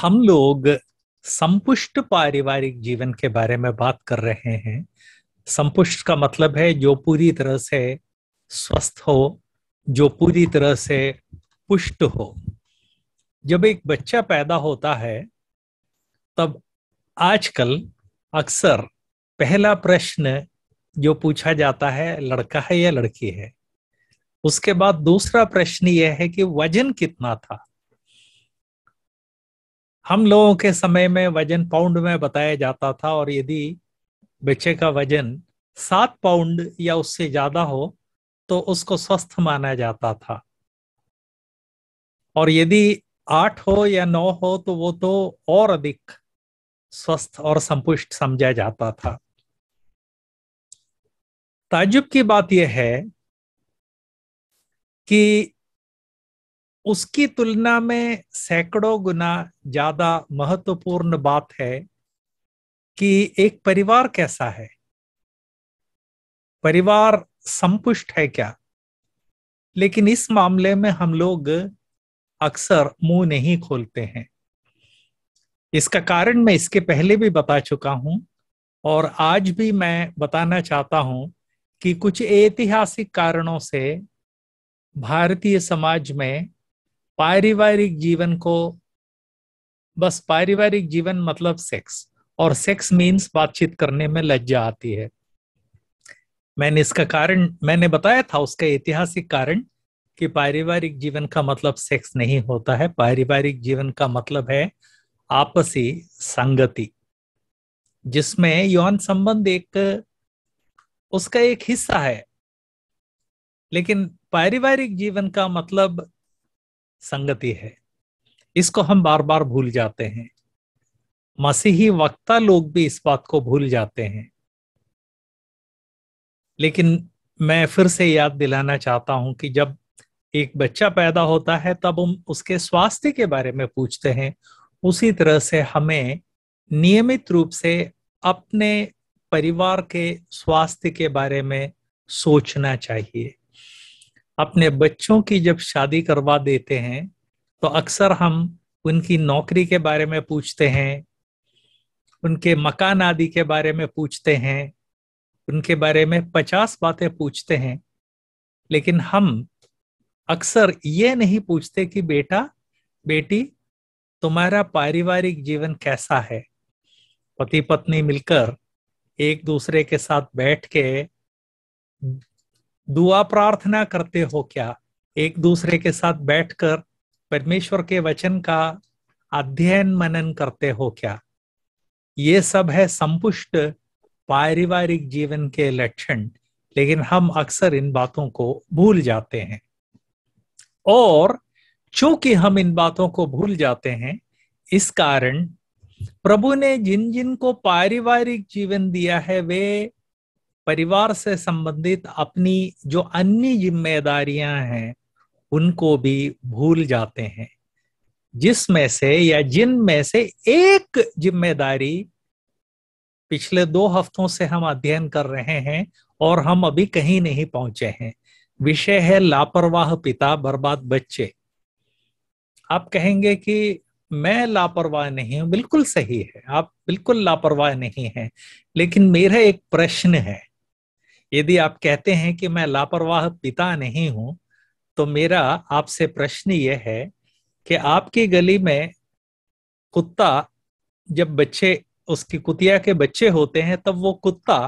हम लोग संपुष्ट पारिवारिक जीवन के बारे में बात कर रहे हैं संपुष्ट का मतलब है जो पूरी तरह से स्वस्थ हो जो पूरी तरह से पुष्ट हो जब एक बच्चा पैदा होता है तब आजकल अक्सर पहला प्रश्न जो पूछा जाता है लड़का है या लड़की है उसके बाद दूसरा प्रश्न यह है कि वजन कितना था हम लोगों के समय में वजन पाउंड में बताया जाता था और यदि बच्चे का वजन सात पाउंड या उससे ज्यादा हो तो उसको स्वस्थ माना जाता था और यदि आठ हो या नौ हो तो वो तो और अधिक स्वस्थ और संपुष्ट समझा जाता था ताजुब की बात यह है कि उसकी तुलना में सैकड़ों गुना ज्यादा महत्वपूर्ण बात है कि एक परिवार कैसा है परिवार संपुष्ट है क्या लेकिन इस मामले में हम लोग अक्सर मुंह नहीं खोलते हैं इसका कारण मैं इसके पहले भी बता चुका हूं और आज भी मैं बताना चाहता हूं कि कुछ ऐतिहासिक कारणों से भारतीय समाज में पारिवारिक जीवन को बस पारिवारिक जीवन मतलब सेक्स और सेक्स मीन्स बातचीत करने में लज्जा आती है मैंने इसका कारण मैंने बताया था उसका ऐतिहासिक कारण कि पारिवारिक जीवन का मतलब सेक्स नहीं होता है पारिवारिक जीवन का मतलब है आपसी संगति जिसमें यौन संबंध एक उसका एक हिस्सा है लेकिन पारिवारिक जीवन का मतलब संगति है इसको हम बार बार भूल जाते हैं मसीही वक्ता लोग भी इस बात को भूल जाते हैं लेकिन मैं फिर से याद दिलाना चाहता हूं कि जब एक बच्चा पैदा होता है तब हम उसके स्वास्थ्य के बारे में पूछते हैं उसी तरह से हमें नियमित रूप से अपने परिवार के स्वास्थ्य के बारे में सोचना चाहिए अपने बच्चों की जब शादी करवा देते हैं तो अक्सर हम उनकी नौकरी के बारे में पूछते हैं उनके मकान आदि के बारे में पूछते हैं उनके बारे में पचास बातें पूछते हैं लेकिन हम अक्सर ये नहीं पूछते कि बेटा बेटी तुम्हारा पारिवारिक जीवन कैसा है पति पत्नी मिलकर एक दूसरे के साथ बैठ के दुआ प्रार्थना करते हो क्या एक दूसरे के साथ बैठकर परमेश्वर के वचन का अध्ययन मनन करते हो क्या ये सब है संपुष्ट पारिवारिक जीवन के लक्षण लेकिन हम अक्सर इन बातों को भूल जाते हैं और चूंकि हम इन बातों को भूल जाते हैं इस कारण प्रभु ने जिन जिन को पारिवारिक जीवन दिया है वे परिवार से संबंधित अपनी जो अन्य जिम्मेदारियां हैं उनको भी भूल जाते हैं जिसमें से या जिन में से एक जिम्मेदारी पिछले दो हफ्तों से हम अध्ययन कर रहे हैं और हम अभी कहीं नहीं पहुंचे हैं विषय है लापरवाह पिता बर्बाद बच्चे आप कहेंगे कि मैं लापरवाह नहीं हूं बिल्कुल सही है आप बिल्कुल लापरवाह नहीं है लेकिन मेरा एक प्रश्न है यदि आप कहते हैं कि मैं लापरवाह पिता नहीं हूं तो मेरा आपसे प्रश्न यह है कि आपकी गली में कुत्ता जब बच्चे उसकी कुतिया के बच्चे होते हैं तब वो कुत्ता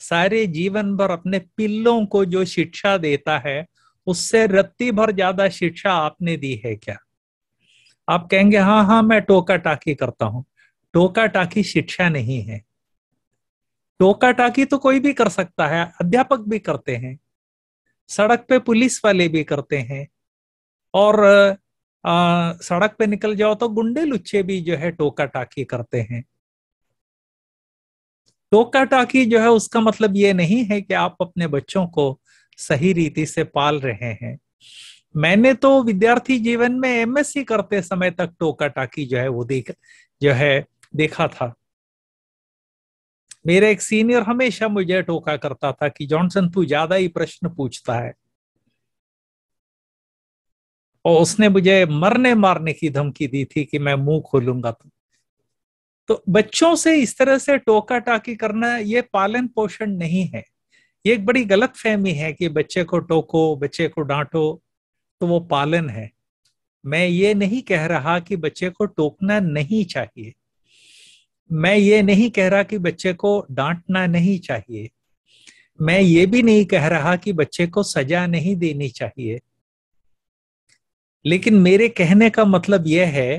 सारे जीवन भर अपने पिल्लों को जो शिक्षा देता है उससे रत्ती भर ज्यादा शिक्षा आपने दी है क्या आप कहेंगे हाँ हाँ मैं टोका टाकी करता हूँ टोका टाकी शिक्षा नहीं है टोका टाकी तो कोई भी कर सकता है अध्यापक भी करते हैं सड़क पे पुलिस वाले भी करते हैं और आ, सड़क पे निकल जाओ तो गुंडे लुच्छे भी जो है टोका टाकी करते हैं टोका टाकी जो है उसका मतलब ये नहीं है कि आप अपने बच्चों को सही रीति से पाल रहे हैं मैंने तो विद्यार्थी जीवन में एमएससी करते समय तक टोका टाकी जो है वो देख जो है देखा था मेरा एक सीनियर हमेशा मुझे टोका करता था कि जॉनसन तू ज्यादा ही प्रश्न पूछता है और उसने मुझे मरने मारने की धमकी दी थी कि मैं मुंह खोलूंगा तो तो बच्चों से इस तरह से टोका टाकी करना ये पालन पोषण नहीं है ये एक बड़ी गलत फहमी है कि बच्चे को टोको बच्चे को डांटो तो वो पालन है मैं ये नहीं कह रहा कि बच्चे को टोकना नहीं चाहिए मैं ये नहीं कह रहा कि बच्चे को डांटना नहीं चाहिए मैं ये भी नहीं कह रहा कि बच्चे को सजा नहीं देनी चाहिए लेकिन मेरे कहने का मतलब यह है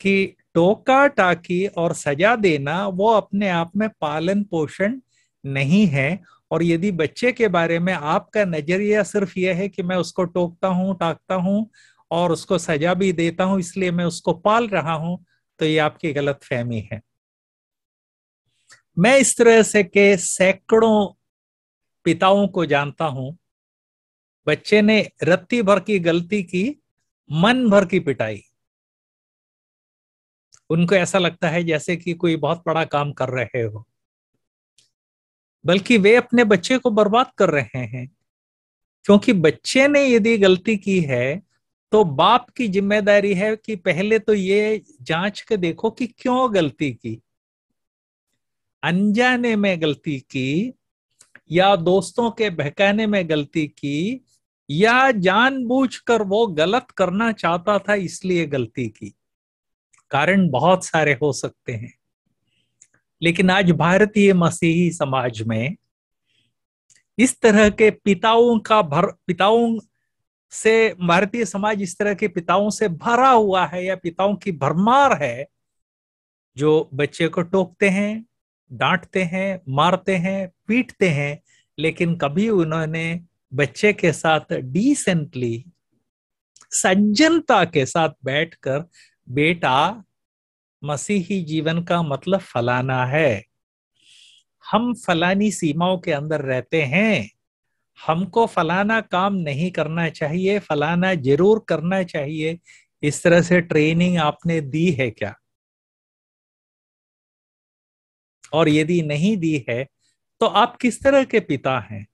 कि टोका टाकी और सजा देना वो अपने आप में पालन पोषण नहीं है और यदि बच्चे के बारे में आपका नजरिया सिर्फ यह है कि मैं उसको टोकता हूं टाकता हूँ और उसको सजा भी देता हूं इसलिए मैं उसको पाल रहा हूं तो ये आपकी गलत फहमी है मैं इस तरह से के सैकड़ों पिताओं को जानता हूं बच्चे ने रत्ती भर की गलती की मन भर की पिटाई उनको ऐसा लगता है जैसे कि कोई बहुत बड़ा काम कर रहे हो बल्कि वे अपने बच्चे को बर्बाद कर रहे हैं क्योंकि बच्चे ने यदि गलती की है तो बाप की जिम्मेदारी है कि पहले तो ये जांच के देखो कि क्यों गलती की अनजाने में गलती की या दोस्तों के बहकाने में गलती की या जानबूझकर वो गलत करना चाहता था इसलिए गलती की कारण बहुत सारे हो सकते हैं लेकिन आज भारतीय मसीही समाज में इस तरह के पिताओं का भर पिताओं से भारतीय समाज इस तरह के पिताओं से भरा हुआ है या पिताओं की भरमार है जो बच्चे को टोकते हैं डांटते हैं मारते हैं पीटते हैं लेकिन कभी उन्होंने बच्चे के साथ डिसेंटली सज्जनता के साथ बैठकर बेटा मसीही जीवन का मतलब फलाना है हम फलानी सीमाओं के अंदर रहते हैं हमको फलाना काम नहीं करना चाहिए फलाना जरूर करना चाहिए इस तरह से ट्रेनिंग आपने दी है क्या और यदि नहीं दी है तो आप किस तरह के पिता हैं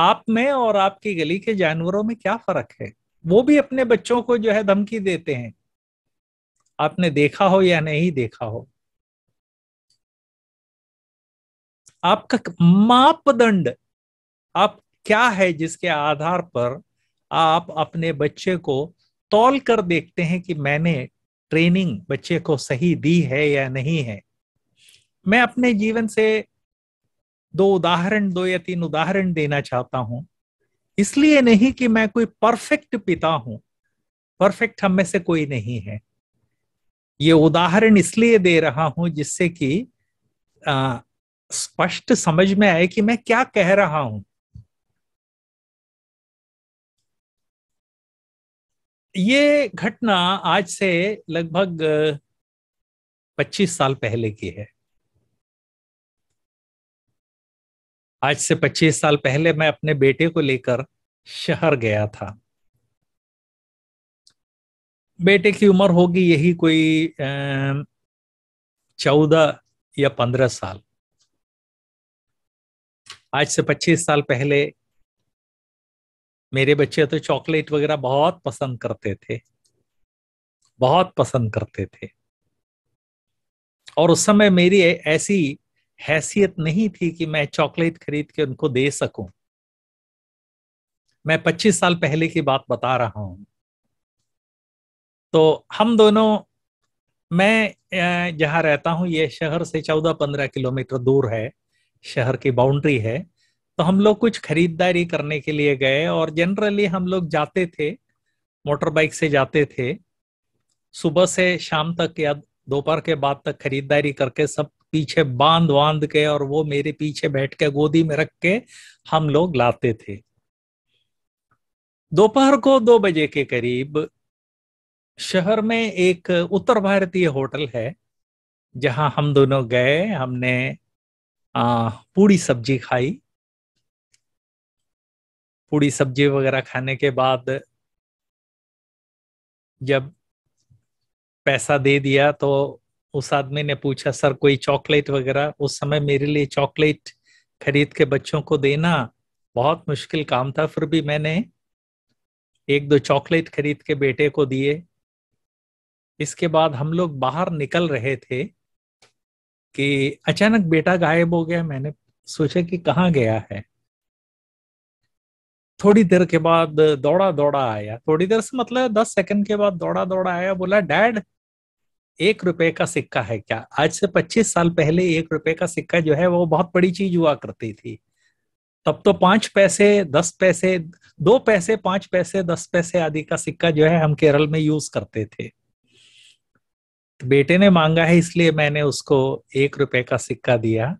आप में और आपकी गली के जानवरों में क्या फर्क है वो भी अपने बच्चों को जो है धमकी देते हैं आपने देखा हो या नहीं देखा हो आपका मापदंड आप क्या है जिसके आधार पर आप अपने बच्चे को तौल कर देखते हैं कि मैंने ट्रेनिंग बच्चे को सही दी है या नहीं है मैं अपने जीवन से दो उदाहरण दो या तीन उदाहरण देना चाहता हूं इसलिए नहीं कि मैं कोई परफेक्ट पिता हूं परफेक्ट हम में से कोई नहीं है ये उदाहरण इसलिए दे रहा हूं जिससे कि स्पष्ट समझ में आए कि मैं क्या कह रहा हूं ये घटना आज से लगभग 25 साल पहले की है आज से 25 साल पहले मैं अपने बेटे को लेकर शहर गया था बेटे की उम्र होगी यही कोई चौदह या पंद्रह साल आज से पच्चीस साल पहले मेरे बच्चे तो चॉकलेट वगैरह बहुत पसंद करते थे बहुत पसंद करते थे और उस समय मेरी ऐसी हैसियत नहीं थी कि मैं चॉकलेट खरीद के उनको दे सकूं मैं 25 साल पहले की बात बता रहा हूं तो हम दोनों मैं जहां रहता हूं ये शहर से 14-15 किलोमीटर दूर है शहर की बाउंड्री है तो हम लोग कुछ खरीदारी करने के लिए गए और जनरली हम लोग जाते थे मोटर बाइक से जाते थे सुबह से शाम तक या दोपहर के बाद तक खरीदारी करके सब पीछे बांध बांध के और वो मेरे पीछे बैठ के गोदी में रख के हम लोग लाते थे दोपहर को दो बजे के करीब शहर में एक उत्तर भारतीय होटल है जहां हम दोनों गए हमने आ, पूड़ी सब्जी खाई पूड़ी सब्जी वगैरह खाने के बाद जब पैसा दे दिया तो उस आदमी ने पूछा सर कोई चॉकलेट वगैरह उस समय मेरे लिए चॉकलेट खरीद के बच्चों को देना बहुत मुश्किल काम था फिर भी मैंने एक दो चॉकलेट खरीद के बेटे को दिए इसके बाद हम लोग बाहर निकल रहे थे कि अचानक बेटा गायब हो गया मैंने सोचा कि कहाँ गया है थोड़ी देर के बाद दौड़ा दौड़ा आया थोड़ी देर से मतलब दस सेकंड के बाद दौड़ा दौड़ा आया बोला डैड एक रुपए का सिक्का है क्या आज से पच्चीस साल पहले एक रुपए का सिक्का जो है वो बहुत बड़ी चीज हुआ करती थी तब तो पांच पैसे दस पैसे दो पैसे पांच पैसे दस पैसे आदि का सिक्का जो है हम केरल में यूज करते थे तो बेटे ने मांगा है इसलिए मैंने उसको एक रुपए का सिक्का दिया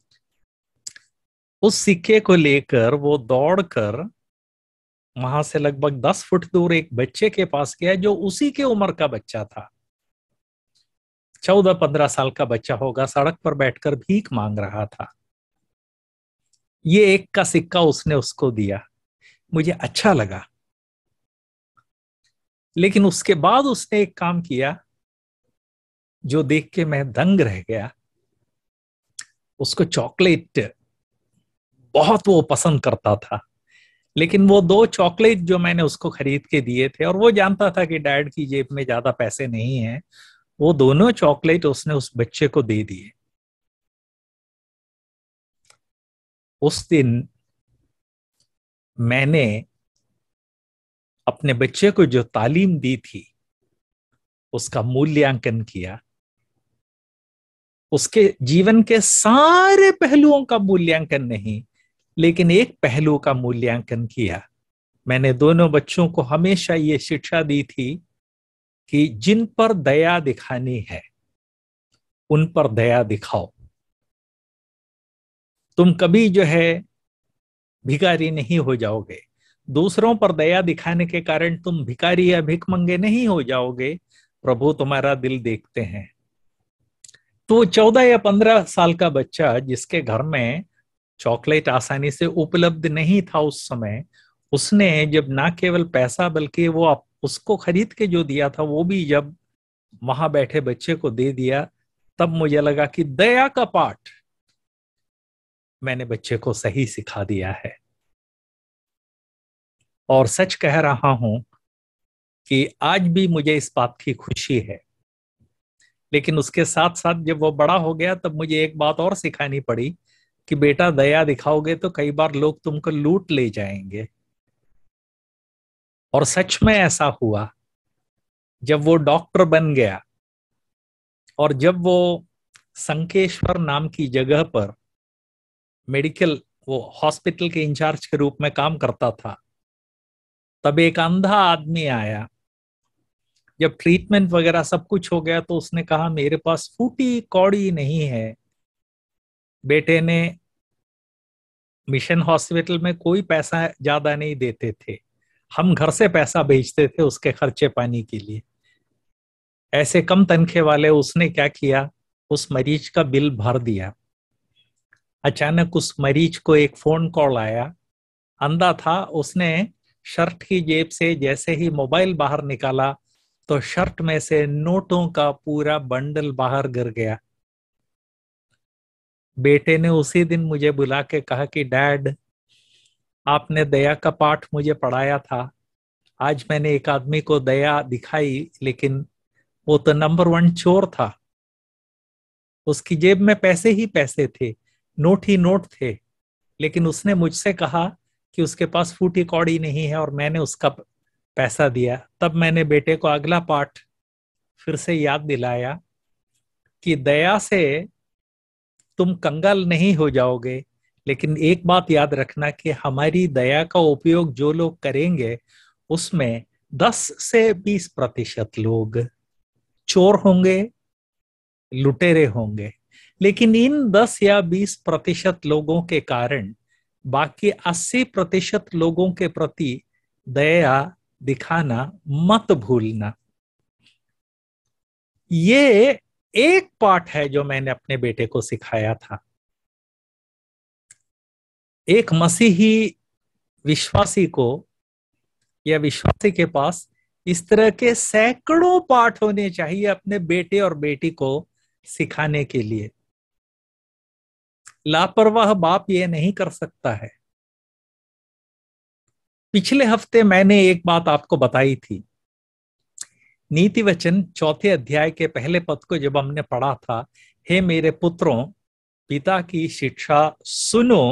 उस सिक्के को लेकर वो दौड़कर वहां से लगभग दस फुट दूर एक बच्चे के पास गया जो उसी के उम्र का बच्चा था चौदह पंद्रह साल का बच्चा होगा सड़क पर बैठकर भीख मांग रहा था ये एक का सिक्का उसने उसको दिया मुझे अच्छा लगा लेकिन उसके बाद उसने एक काम किया जो देख के मैं दंग रह गया उसको चॉकलेट बहुत वो पसंद करता था लेकिन वो दो चॉकलेट जो मैंने उसको खरीद के दिए थे और वो जानता था कि डैड की जेब में ज्यादा पैसे नहीं है वो दोनों चॉकलेट उसने उस बच्चे को दे दिए उस दिन मैंने अपने बच्चे को जो तालीम दी थी उसका मूल्यांकन किया उसके जीवन के सारे पहलुओं का मूल्यांकन नहीं लेकिन एक पहलू का मूल्यांकन किया मैंने दोनों बच्चों को हमेशा ये शिक्षा दी थी कि जिन पर दया दिखानी है उन पर दया दिखाओ तुम कभी जो है भिकारी नहीं हो जाओगे दूसरों पर दया दिखाने के कारण तुम भिकारी या भिकमंगे मंगे नहीं हो जाओगे प्रभु तुम्हारा दिल देखते हैं तो चौदह या पंद्रह साल का बच्चा जिसके घर में चॉकलेट आसानी से उपलब्ध नहीं था उस समय उसने जब ना केवल पैसा बल्कि वो उसको खरीद के जो दिया था वो भी जब वहां बैठे बच्चे को दे दिया तब मुझे लगा कि दया का पाठ मैंने बच्चे को सही सिखा दिया है और सच कह रहा हूं कि आज भी मुझे इस बात की खुशी है लेकिन उसके साथ साथ जब वो बड़ा हो गया तब मुझे एक बात और सिखानी पड़ी कि बेटा दया दिखाओगे तो कई बार लोग तुमको लूट ले जाएंगे और सच में ऐसा हुआ जब वो डॉक्टर बन गया और जब वो संकेश्वर नाम की जगह पर मेडिकल वो हॉस्पिटल के इंचार्ज के रूप में काम करता था तब एक अंधा आदमी आया जब ट्रीटमेंट वगैरह सब कुछ हो गया तो उसने कहा मेरे पास फूटी कौड़ी नहीं है बेटे ने मिशन हॉस्पिटल में कोई पैसा ज्यादा नहीं देते थे हम घर से पैसा भेजते थे उसके खर्चे पानी के लिए ऐसे कम तनखे वाले उसने क्या किया उस मरीज का बिल भर दिया अचानक उस मरीज को एक फोन कॉल आया अंधा था उसने शर्ट की जेब से जैसे ही मोबाइल बाहर निकाला तो शर्ट में से नोटों का पूरा बंडल बाहर गिर गया बेटे ने उसी दिन मुझे बुला के कहा कि डैड आपने दया का पाठ मुझे पढ़ाया था आज मैंने एक आदमी को दया दिखाई लेकिन वो तो नंबर वन चोर था उसकी जेब में पैसे ही पैसे थे नोट ही नोट थे लेकिन उसने मुझसे कहा कि उसके पास फूटी कौड़ी नहीं है और मैंने उसका पैसा दिया तब मैंने बेटे को अगला पाठ फिर से याद दिलाया कि दया से तुम कंगाल नहीं हो जाओगे लेकिन एक बात याद रखना कि हमारी दया का उपयोग जो लोग करेंगे उसमें 10 से 20 प्रतिशत लोग चोर होंगे लुटेरे होंगे लेकिन इन 10 या 20 प्रतिशत लोगों के कारण बाकी 80 प्रतिशत लोगों के प्रति दया दिखाना मत भूलना ये एक पाठ है जो मैंने अपने बेटे को सिखाया था एक मसीही विश्वासी को या विश्वासी के पास इस तरह के सैकड़ों पाठ होने चाहिए अपने बेटे और बेटी को सिखाने के लिए लापरवाह बाप ये नहीं कर सकता है पिछले हफ्ते मैंने एक बात आपको बताई थी नीति वचन चौथे अध्याय के पहले पद को जब हमने पढ़ा था हे मेरे पुत्रों पिता की शिक्षा सुनो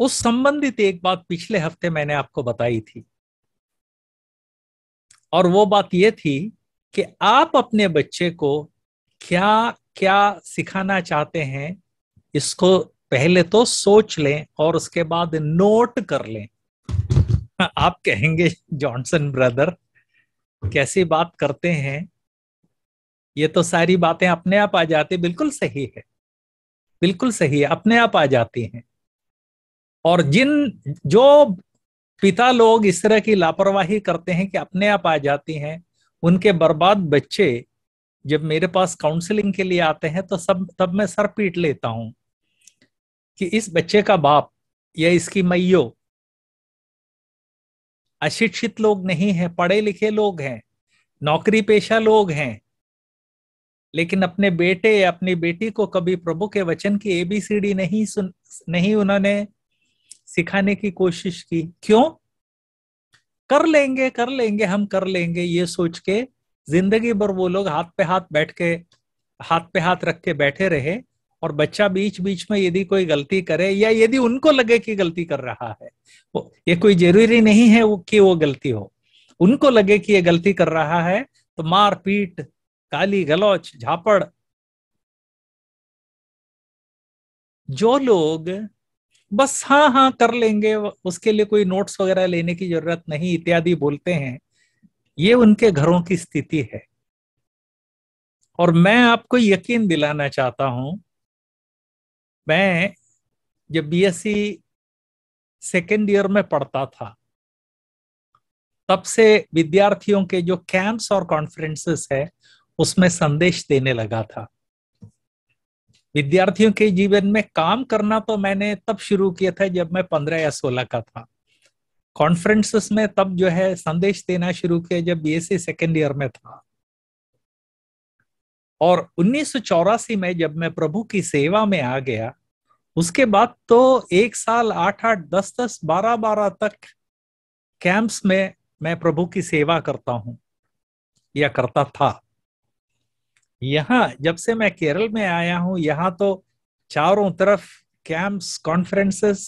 उस संबंधित एक बात पिछले हफ्ते मैंने आपको बताई थी और वो बात यह थी कि आप अपने बच्चे को क्या क्या सिखाना चाहते हैं इसको पहले तो सोच लें और उसके बाद नोट कर लें आप कहेंगे जॉनसन ब्रदर कैसी बात करते हैं ये तो सारी बातें अपने आप आ जाती बिल्कुल सही है बिल्कुल सही है अपने आप आ जाती हैं और जिन जो पिता लोग इस तरह की लापरवाही करते हैं कि अपने आप आ जाती हैं उनके बर्बाद बच्चे जब मेरे पास काउंसलिंग के लिए आते हैं तो सब तब मैं सर पीट लेता हूं कि इस बच्चे का बाप या इसकी मैयो अशिक्षित लोग नहीं है पढ़े लिखे लोग हैं नौकरी पेशा लोग हैं लेकिन अपने बेटे या अपनी बेटी को कभी प्रभु के वचन की एबीसीडी नहीं सुन नहीं उन्होंने सिखाने की कोशिश की क्यों कर लेंगे कर लेंगे हम कर लेंगे ये सोच के जिंदगी भर वो लोग हाथ पे हाथ बैठ के हाथ पे हाथ रख के बैठे रहे और बच्चा बीच बीच में यदि कोई गलती करे या यदि उनको लगे कि गलती कर रहा है वो ये कोई जरूरी नहीं है वो कि वो गलती हो उनको लगे कि ये गलती कर रहा है तो मार पीट काली गलौच झापड़ जो लोग बस हाँ हाँ कर लेंगे उसके लिए कोई नोट्स वगैरह लेने की जरूरत नहीं इत्यादि बोलते हैं ये उनके घरों की स्थिति है और मैं आपको यकीन दिलाना चाहता हूं मैं जब बीएससी सेकेंड ईयर में पढ़ता था तब से विद्यार्थियों के जो कैंप्स और कॉन्फ्रेंसेस है उसमें संदेश देने लगा था विद्यार्थियों के जीवन में काम करना तो मैंने तब शुरू किया था जब मैं पंद्रह या सोलह का था कॉन्फ्रेंसेस में तब जो है संदेश देना शुरू किया जब बी एस सेकेंड ईयर में था और उन्नीस में जब मैं प्रभु की सेवा में आ गया उसके बाद तो एक साल आठ आठ दस दस बारह बारह तक कैंप्स में मैं प्रभु की सेवा करता हूं या करता था यहाँ जब से मैं केरल में आया हूं यहाँ तो चारों तरफ कैंप्स कॉन्फ्रेंसेस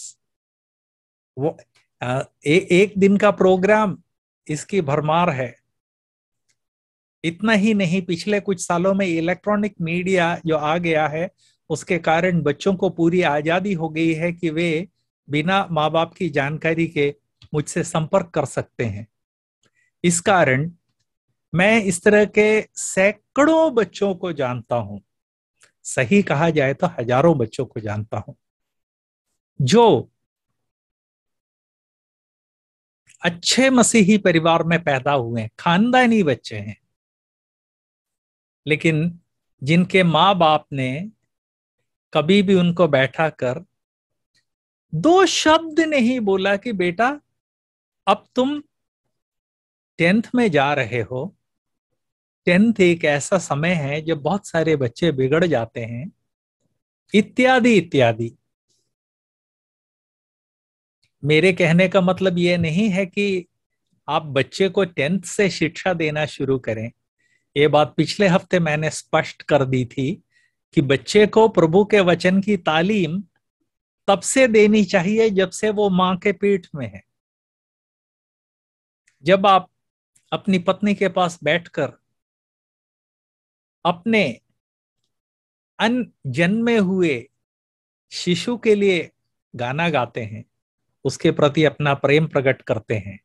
वो ए, एक दिन का प्रोग्राम इसकी भरमार है इतना ही नहीं पिछले कुछ सालों में इलेक्ट्रॉनिक मीडिया जो आ गया है उसके कारण बच्चों को पूरी आजादी हो गई है कि वे बिना माँ बाप की जानकारी के मुझसे संपर्क कर सकते हैं इस कारण मैं इस तरह के सैकड़ों बच्चों को जानता हूं सही कहा जाए तो हजारों बच्चों को जानता हूं जो अच्छे मसीही परिवार में पैदा हुए हैं खानदानी बच्चे हैं लेकिन जिनके माँ बाप ने कभी भी उनको बैठा कर दो शब्द नहीं बोला कि बेटा अब तुम टेंथ में जा रहे हो टेंथ एक ऐसा समय है जब बहुत सारे बच्चे बिगड़ जाते हैं इत्यादि इत्यादि मेरे कहने का मतलब ये नहीं है कि आप बच्चे को टेंथ से शिक्षा देना शुरू करें ये बात पिछले हफ्ते मैंने स्पष्ट कर दी थी कि बच्चे को प्रभु के वचन की तालीम तब से देनी चाहिए जब से वो मां के पीठ में है जब आप अपनी पत्नी के पास बैठकर अपने अन जन्मे हुए शिशु के लिए गाना गाते हैं उसके प्रति अपना प्रेम प्रकट करते हैं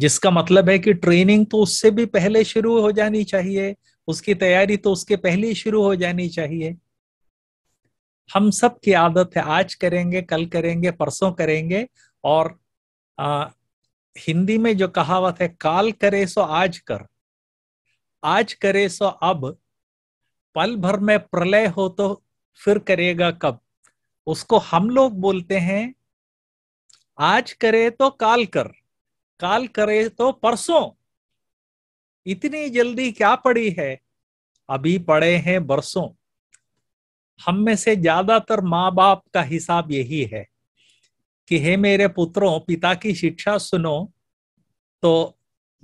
जिसका मतलब है कि ट्रेनिंग तो उससे भी पहले शुरू हो जानी चाहिए उसकी तैयारी तो उसके पहले ही शुरू हो जानी चाहिए हम सब की आदत है आज करेंगे कल करेंगे परसों करेंगे और आ, हिंदी में जो कहावत है काल करे सो आज कर आज करे सो अब पल भर में प्रलय हो तो फिर करेगा कब उसको हम लोग बोलते हैं आज करे तो काल कर काल करे तो परसों इतनी जल्दी क्या पड़ी है अभी पड़े हैं बरसों हम में से ज्यादातर माँ बाप का हिसाब यही है कि हे मेरे पुत्रों पिता की शिक्षा सुनो तो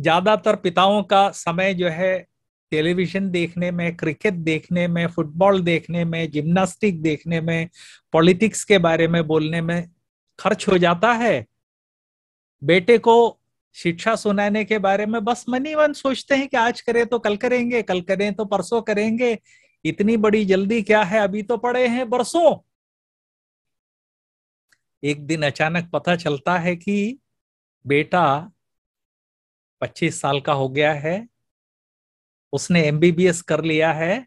ज्यादातर पिताओं का समय जो है टेलीविजन देखने में क्रिकेट देखने में फुटबॉल देखने में जिम्नास्टिक देखने में पॉलिटिक्स के बारे में बोलने में खर्च हो जाता है बेटे को शिक्षा सुनाने के बारे में बस मनी मन सोचते हैं कि आज करें तो कल करेंगे कल करें तो परसों करेंगे इतनी बड़ी जल्दी क्या है अभी तो पड़े हैं बरसों एक दिन अचानक पता चलता है कि बेटा पच्चीस साल का हो गया है उसने एमबीबीएस कर लिया है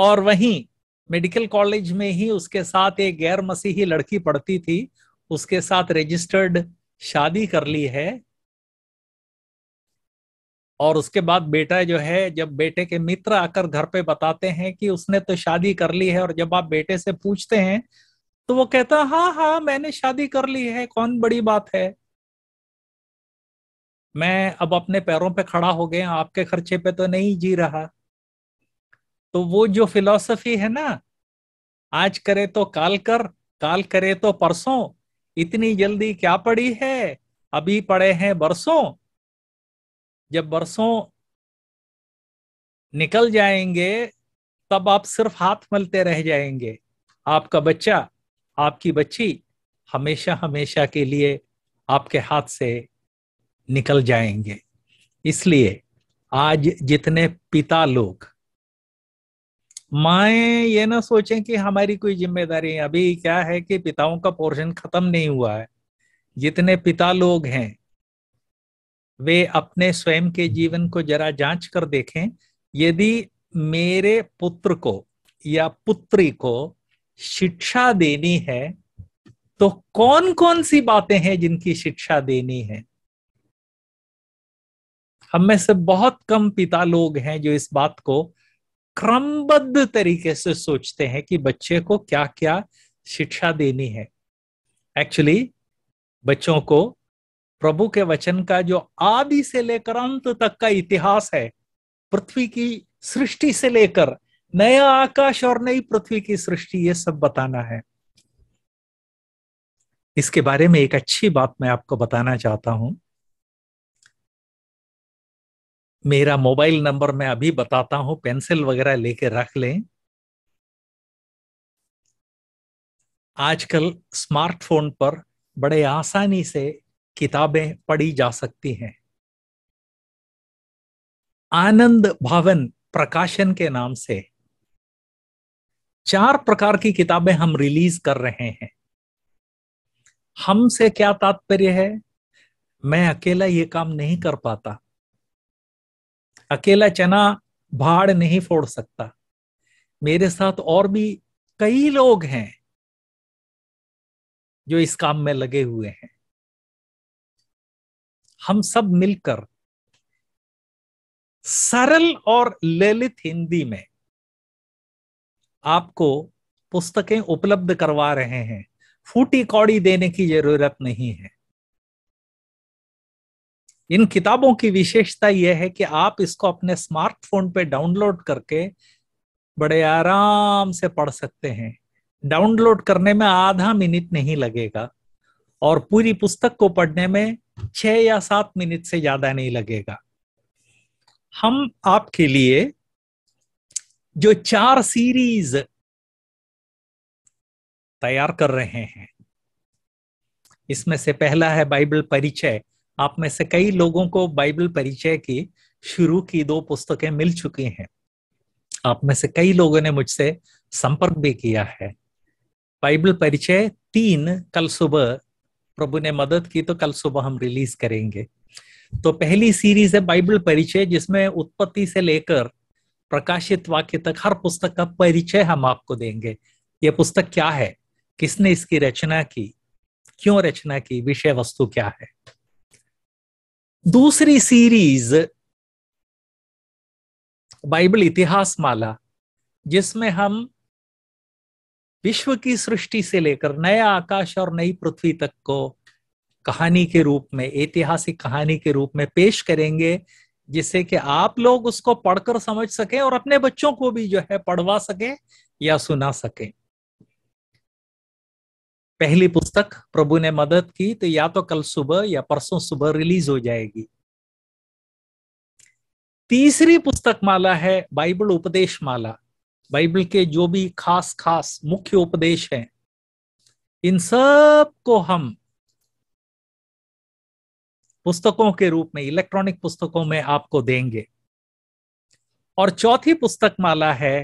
और वहीं मेडिकल कॉलेज में ही उसके साथ एक गैर मसीही लड़की पढ़ती थी उसके साथ रजिस्टर्ड शादी कर ली है और उसके बाद बेटा जो है जब बेटे के मित्र आकर घर पे बताते हैं कि उसने तो शादी कर ली है और जब आप बेटे से पूछते हैं तो वो कहता हाँ हाँ मैंने शादी कर ली है कौन बड़ी बात है मैं अब अपने पैरों पे खड़ा हो गया आपके खर्चे पे तो नहीं जी रहा तो वो जो फिलॉसफी है ना आज करे तो काल कर काल करे तो परसों इतनी जल्दी क्या पड़ी है अभी पड़े हैं बरसों जब बरसों निकल जाएंगे तब आप सिर्फ हाथ मलते रह जाएंगे आपका बच्चा आपकी बच्ची हमेशा हमेशा के लिए आपके हाथ से निकल जाएंगे इसलिए आज जितने पिता लोग माए ये ना सोचें कि हमारी कोई जिम्मेदारी है अभी क्या है कि पिताओं का पोर्शन खत्म नहीं हुआ है जितने पिता लोग हैं वे अपने स्वयं के जीवन को जरा जांच कर देखें यदि मेरे पुत्र को या पुत्री को शिक्षा देनी है तो कौन कौन सी बातें हैं जिनकी शिक्षा देनी है हम में से बहुत कम पिता लोग हैं जो इस बात को क्रमबद्ध तरीके से सोचते हैं कि बच्चे को क्या क्या शिक्षा देनी है एक्चुअली बच्चों को प्रभु के वचन का जो आदि से लेकर अंत तक का इतिहास है पृथ्वी की सृष्टि से लेकर नया आकाश और नई पृथ्वी की सृष्टि ये सब बताना है इसके बारे में एक अच्छी बात मैं आपको बताना चाहता हूं मेरा मोबाइल नंबर मैं अभी बताता हूं पेंसिल वगैरह लेके रख लें आजकल स्मार्टफोन पर बड़े आसानी से किताबें पढ़ी जा सकती हैं आनंद भवन प्रकाशन के नाम से चार प्रकार की किताबें हम रिलीज कर रहे हैं हमसे क्या तात्पर्य है मैं अकेला ये काम नहीं कर पाता अकेला चना भाड़ नहीं फोड़ सकता मेरे साथ और भी कई लोग हैं जो इस काम में लगे हुए हैं हम सब मिलकर सरल और ललित हिंदी में आपको पुस्तकें उपलब्ध करवा रहे हैं फूटी कौड़ी देने की जरूरत नहीं है इन किताबों की विशेषता यह है कि आप इसको अपने स्मार्टफोन पे डाउनलोड करके बड़े आराम से पढ़ सकते हैं डाउनलोड करने में आधा मिनट नहीं लगेगा और पूरी पुस्तक को पढ़ने में छह या सात मिनट से ज्यादा नहीं लगेगा हम आपके लिए जो चार सीरीज तैयार कर रहे हैं इसमें से पहला है बाइबल परिचय आप में से कई लोगों को बाइबल परिचय की शुरू की दो पुस्तकें मिल चुकी हैं आप में से कई लोगों ने मुझसे संपर्क भी किया है बाइबल परिचय तीन कल सुबह प्रभु ने मदद की तो कल सुबह हम रिलीज करेंगे तो पहली सीरीज है बाइबल परिचय जिसमें उत्पत्ति से लेकर प्रकाशित वाक्य तक हर पुस्तक का परिचय हम आपको देंगे ये पुस्तक क्या है किसने इसकी रचना की क्यों रचना की विषय वस्तु क्या है दूसरी सीरीज बाइबल इतिहास माला जिसमें हम विश्व की सृष्टि से लेकर नया आकाश और नई पृथ्वी तक को कहानी के रूप में ऐतिहासिक कहानी के रूप में पेश करेंगे जिससे कि आप लोग उसको पढ़कर समझ सके और अपने बच्चों को भी जो है पढ़वा सके या सुना सकें पहली पुस्तक प्रभु ने मदद की तो या तो कल सुबह या परसों सुबह रिलीज हो जाएगी तीसरी पुस्तक माला है बाइबल उपदेश माला बाइबल के जो भी खास खास मुख्य उपदेश हैं इन सब को हम पुस्तकों के रूप में इलेक्ट्रॉनिक पुस्तकों में आपको देंगे और चौथी पुस्तक माला है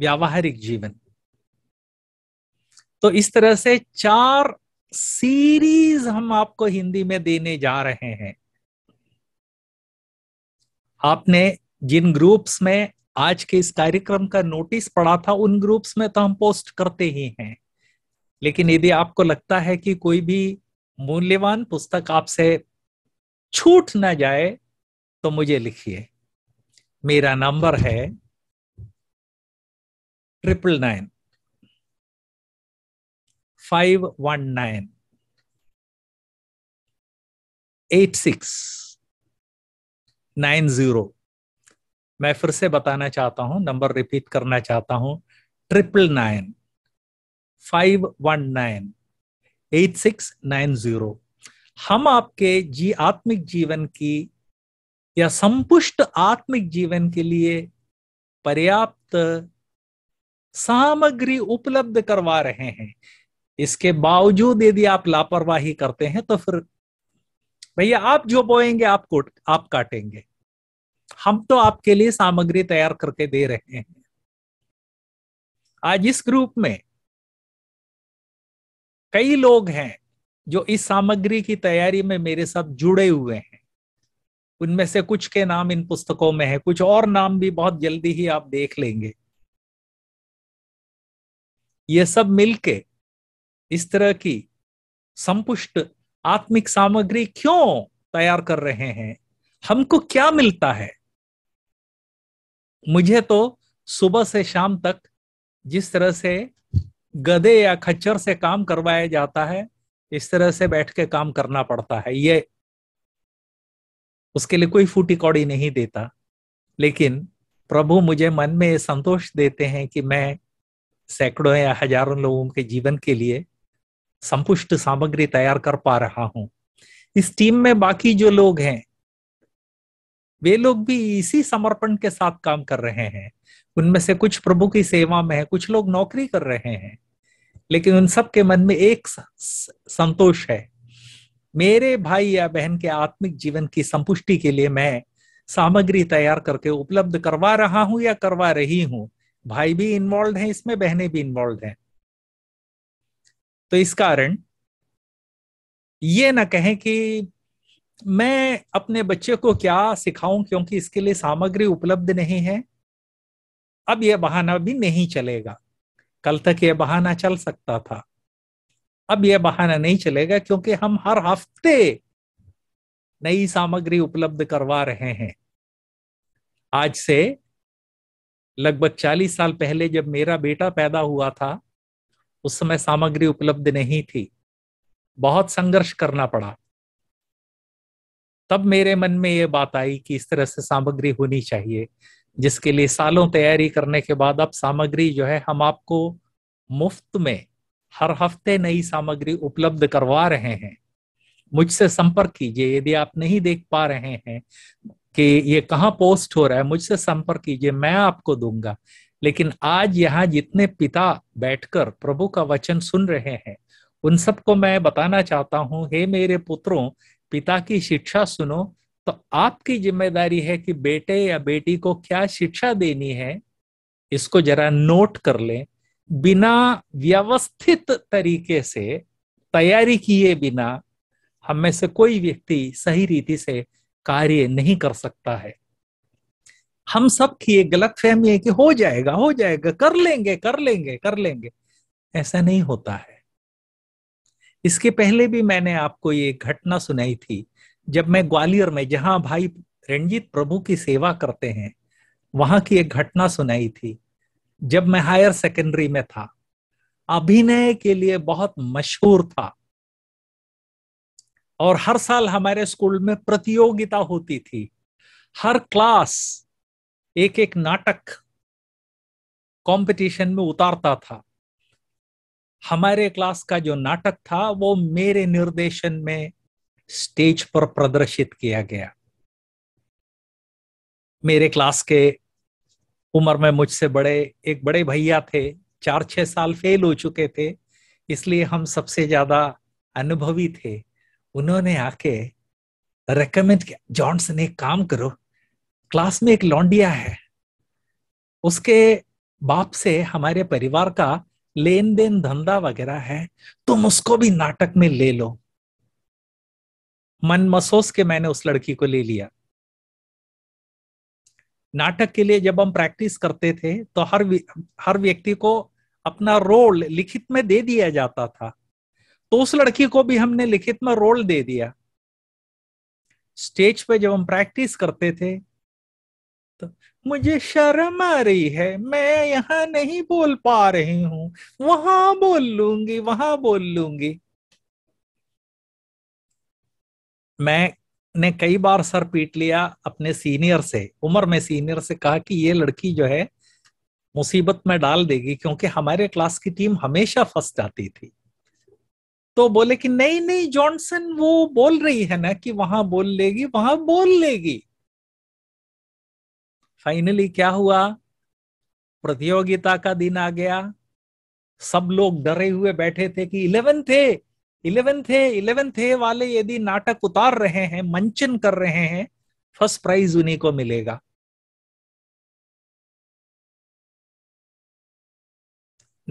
व्यावहारिक जीवन तो इस तरह से चार सीरीज हम आपको हिंदी में देने जा रहे हैं आपने जिन ग्रुप्स में आज के इस कार्यक्रम का नोटिस पड़ा था उन ग्रुप्स में तो हम पोस्ट करते ही हैं लेकिन यदि आपको लगता है कि कोई भी मूल्यवान पुस्तक आपसे छूट ना जाए तो मुझे लिखिए मेरा नंबर है triple nine eight six nine zero मैं फिर से बताना चाहता हूं नंबर रिपीट करना चाहता हूं triple nine five one nine eight six nine zero हम आपके जी आत्मिक जीवन की या संपुष्ट आत्मिक जीवन के लिए पर्याप्त सामग्री उपलब्ध करवा रहे हैं इसके बावजूद यदि आप लापरवाही करते हैं तो फिर भैया आप जो बोएंगे आप कोट आप काटेंगे हम तो आपके लिए सामग्री तैयार करके दे रहे हैं आज इस ग्रुप में कई लोग हैं जो इस सामग्री की तैयारी में मेरे साथ जुड़े हुए हैं उनमें से कुछ के नाम इन पुस्तकों में है कुछ और नाम भी बहुत जल्दी ही आप देख लेंगे ये सब मिलके इस तरह की संपुष्ट आत्मिक सामग्री क्यों तैयार कर रहे हैं हमको क्या मिलता है मुझे तो सुबह से शाम तक जिस तरह से गधे या खच्चर से काम करवाया जाता है इस तरह से बैठ के काम करना पड़ता है ये उसके लिए कोई फूटी कौड़ी नहीं देता लेकिन प्रभु मुझे मन में संतोष देते हैं कि मैं सैकड़ों या हजारों लोगों के जीवन के लिए संपुष्ट सामग्री तैयार कर पा रहा हूँ इस टीम में बाकी जो लोग हैं वे लोग भी इसी समर्पण के साथ काम कर रहे हैं उनमें से कुछ प्रभु की सेवा में है कुछ लोग नौकरी कर रहे हैं लेकिन उन सब के मन में एक संतोष है मेरे भाई या बहन के आत्मिक जीवन की संपुष्टि के लिए मैं सामग्री तैयार करके उपलब्ध करवा रहा हूं या करवा रही हूं भाई भी इन्वॉल्व है इसमें बहनें भी इन्वॉल्व हैं तो इस कारण ये ना कहें कि मैं अपने बच्चे को क्या सिखाऊं क्योंकि इसके लिए सामग्री उपलब्ध नहीं है अब यह बहाना भी नहीं चलेगा कल तक यह बहाना चल सकता था अब यह बहाना नहीं चलेगा क्योंकि हम हर हफ्ते नई सामग्री उपलब्ध करवा रहे हैं आज से लगभग चालीस साल पहले जब मेरा बेटा पैदा हुआ था उस समय सामग्री उपलब्ध नहीं थी बहुत संघर्ष करना पड़ा तब मेरे मन में ये बात आई कि इस तरह से सामग्री होनी चाहिए जिसके लिए सालों तैयारी करने के बाद अब सामग्री जो है हम आपको मुफ्त में हर हफ्ते नई सामग्री उपलब्ध करवा रहे हैं मुझसे संपर्क कीजिए यदि आप नहीं देख पा रहे हैं कि ये कहाँ पोस्ट हो रहा है मुझसे संपर्क कीजिए मैं आपको दूंगा लेकिन आज यहाँ जितने पिता बैठकर प्रभु का वचन सुन रहे हैं उन सबको मैं बताना चाहता हूँ हे मेरे पुत्रों पिता की शिक्षा सुनो तो आपकी जिम्मेदारी है कि बेटे या बेटी को क्या शिक्षा देनी है इसको जरा नोट कर लें बिना व्यवस्थित तरीके से तैयारी किए बिना हम में से कोई व्यक्ति सही रीति से कार्य नहीं कर सकता है हम सब की एक गलत फहमी है कि हो जाएगा हो जाएगा कर लेंगे कर लेंगे कर लेंगे ऐसा नहीं होता है इसके पहले भी मैंने आपको ये घटना सुनाई थी जब मैं ग्वालियर में जहां भाई रंजीत प्रभु की सेवा करते हैं वहां की एक घटना सुनाई थी जब मैं हायर सेकेंडरी में था अभिनय के लिए बहुत मशहूर था और हर साल हमारे स्कूल में प्रतियोगिता होती थी हर क्लास एक एक नाटक कंपटीशन में उतारता था हमारे क्लास का जो नाटक था वो मेरे निर्देशन में स्टेज पर प्रदर्शित किया गया मेरे क्लास के उम्र में मुझसे बड़े एक बड़े भैया थे चार छह साल फेल हो चुके थे इसलिए हम सबसे ज्यादा अनुभवी थे उन्होंने आके रेकमेंड किया जॉनसन एक काम करो क्लास में एक लौंडिया है उसके बाप से हमारे परिवार का लेन देन धंधा वगैरह है तुम उसको भी नाटक में ले लो मन मसोस के मैंने उस लड़की को ले लिया नाटक के लिए जब हम प्रैक्टिस करते थे तो हर हर व्यक्ति को अपना रोल लिखित में दे दिया जाता था तो उस लड़की को भी हमने लिखित में रोल दे दिया स्टेज पे जब हम प्रैक्टिस करते थे तो मुझे शर्म आ रही है मैं यहाँ नहीं बोल पा रही हूं वहां बोल लूंगी वहां बोल लूंगी मैं ने कई बार सर पीट लिया अपने सीनियर से उम्र में सीनियर से कहा कि ये लड़की जो है मुसीबत में डाल देगी क्योंकि हमारे क्लास की टीम हमेशा फंस जाती थी तो बोले कि नहीं नहीं जॉनसन वो बोल रही है ना कि वहां बोल लेगी वहां बोल लेगी फाइनली क्या हुआ प्रतियोगिता का दिन आ गया सब लोग डरे हुए बैठे थे कि इलेवन थे इलेवन थे इलेवन थे वाले यदि नाटक उतार रहे हैं मंचन कर रहे हैं फर्स्ट प्राइज उन्हीं को मिलेगा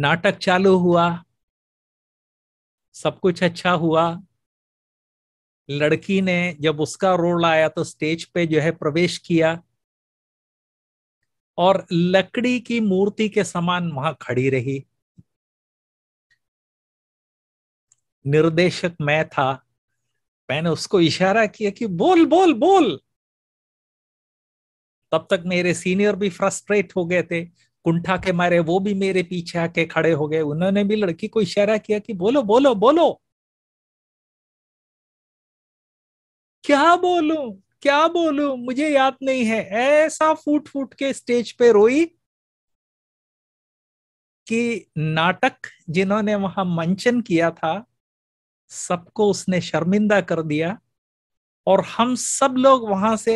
नाटक चालू हुआ सब कुछ अच्छा हुआ लड़की ने जब उसका रोल आया तो स्टेज पे जो है प्रवेश किया और लकड़ी की मूर्ति के समान वहां खड़ी रही निर्देशक मैं था मैंने उसको इशारा किया कि बोल बोल बोल तब तक मेरे सीनियर भी फ्रस्ट्रेट हो गए थे कुंठा के मारे वो भी मेरे पीछे आके खड़े हो गए उन्होंने भी लड़की को इशारा किया कि बोलो बोलो बोलो क्या बोलूं क्या बोलू मुझे याद नहीं है ऐसा फूट फूट के स्टेज पे रोई कि नाटक जिन्होंने वहां मंचन किया था सबको उसने शर्मिंदा कर दिया और हम सब लोग वहां से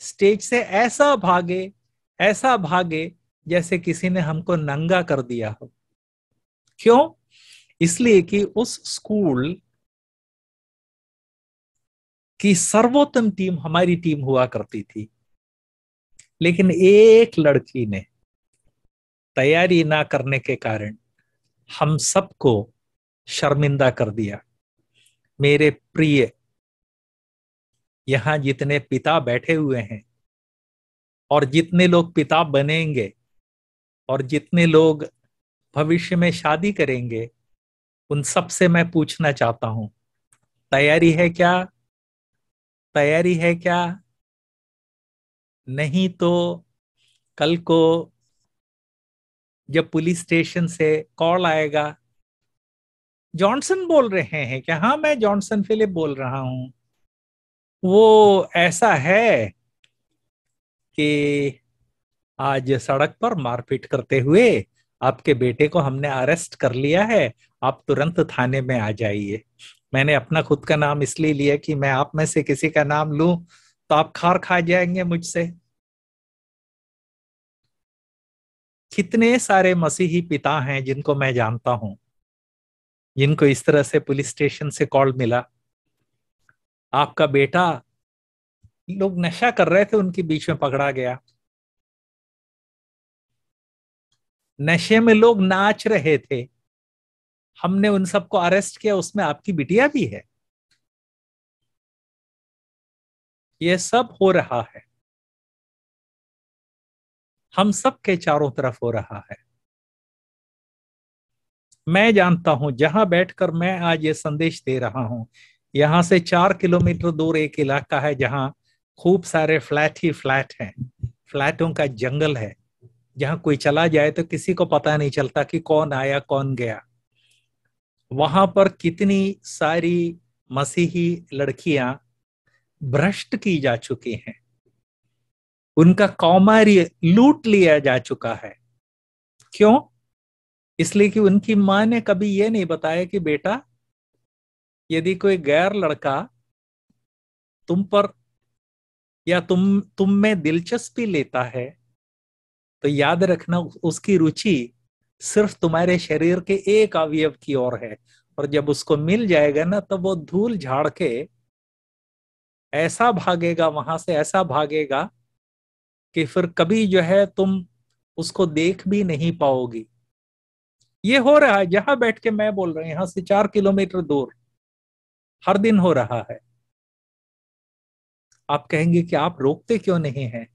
स्टेज से ऐसा भागे ऐसा भागे जैसे किसी ने हमको नंगा कर दिया हो क्यों इसलिए कि उस स्कूल की सर्वोत्तम टीम हमारी टीम हुआ करती थी लेकिन एक लड़की ने तैयारी ना करने के कारण हम सबको शर्मिंदा कर दिया मेरे प्रिय यहां जितने पिता बैठे हुए हैं और जितने लोग पिता बनेंगे और जितने लोग भविष्य में शादी करेंगे उन सब से मैं पूछना चाहता हूं तैयारी है क्या तैयारी है क्या नहीं तो कल को जब पुलिस स्टेशन से कॉल आएगा जॉनसन बोल रहे हैं क्या हाँ मैं जॉनसन फिलिप बोल रहा हूं वो ऐसा है कि आज सड़क पर मारपीट करते हुए आपके बेटे को हमने अरेस्ट कर लिया है आप तुरंत थाने में आ जाइए मैंने अपना खुद का नाम इसलिए लिया कि मैं आप में से किसी का नाम लू तो आप खार खा जाएंगे मुझसे कितने सारे मसीही पिता हैं जिनको मैं जानता हूं जिनको इस तरह से पुलिस स्टेशन से कॉल मिला आपका बेटा लोग नशा कर रहे थे उनके बीच में पकड़ा गया नशे में लोग नाच रहे थे हमने उन सबको अरेस्ट किया उसमें आपकी बिटिया भी है ये सब हो रहा है हम सब के चारों तरफ हो रहा है मैं जानता हूं जहां बैठकर मैं आज ये संदेश दे रहा हूं यहां से चार किलोमीटर दूर एक इलाका है जहां खूब सारे फ्लैट ही फ्लैट हैं फ्लैटों का जंगल है जहां कोई चला जाए तो किसी को पता नहीं चलता कि कौन आया कौन गया वहां पर कितनी सारी मसीही लड़कियां भ्रष्ट की जा चुकी हैं उनका कौमार्य लूट लिया जा चुका है क्यों इसलिए कि उनकी मां ने कभी ये नहीं बताया कि बेटा यदि कोई गैर लड़का तुम पर या तुम तुम में दिलचस्पी लेता है तो याद रखना उसकी रुचि सिर्फ तुम्हारे शरीर के एक अवयव की ओर है और जब उसको मिल जाएगा ना तो वो धूल झाड़ के ऐसा भागेगा वहां से ऐसा भागेगा कि फिर कभी जो है तुम उसको देख भी नहीं पाओगी ये हो रहा है जहां बैठ के मैं बोल रहा हूं यहां से चार किलोमीटर दूर हर दिन हो रहा है आप कहेंगे कि आप रोकते क्यों नहीं हैं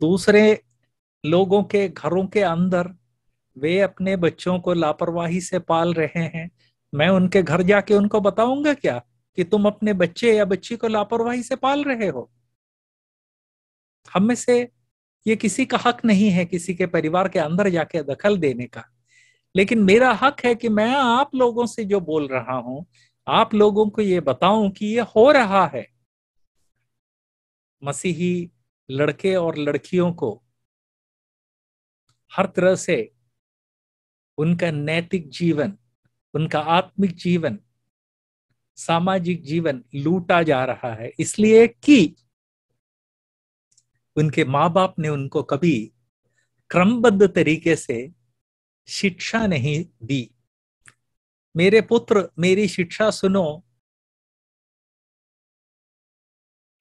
दूसरे लोगों के घरों के अंदर वे अपने बच्चों को लापरवाही से पाल रहे हैं मैं उनके घर जाके उनको बताऊंगा क्या कि तुम अपने बच्चे या बच्ची को लापरवाही से पाल रहे हो हम में से ये किसी का हक नहीं है किसी के परिवार के अंदर जाके दखल देने का लेकिन मेरा हक है कि मैं आप लोगों से जो बोल रहा हूं आप लोगों को ये बताऊं कि ये हो रहा है मसीही लड़के और लड़कियों को हर तरह से उनका नैतिक जीवन उनका आत्मिक जीवन सामाजिक जीवन लूटा जा रहा है इसलिए कि उनके माँ बाप ने उनको कभी क्रमबद्ध तरीके से शिक्षा नहीं दी मेरे पुत्र मेरी शिक्षा सुनो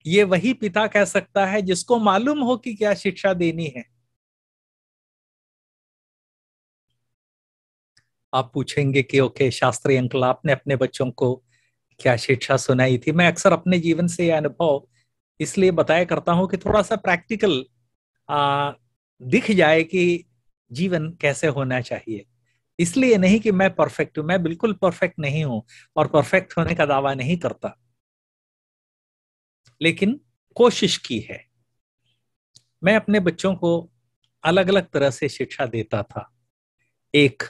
ये वही पिता कह सकता है जिसको मालूम हो कि क्या शिक्षा देनी है आप पूछेंगे कि ओके शास्त्री अंकल आपने अपने बच्चों को क्या शिक्षा सुनाई थी मैं अक्सर अपने जीवन से यह अनुभव इसलिए बताया करता हूं कि थोड़ा सा प्रैक्टिकल आ, दिख जाए कि जीवन कैसे होना चाहिए इसलिए नहीं कि मैं परफेक्ट हूं मैं बिल्कुल परफेक्ट नहीं हूं और परफेक्ट होने का दावा नहीं करता लेकिन कोशिश की है मैं अपने बच्चों को अलग अलग तरह से शिक्षा देता था एक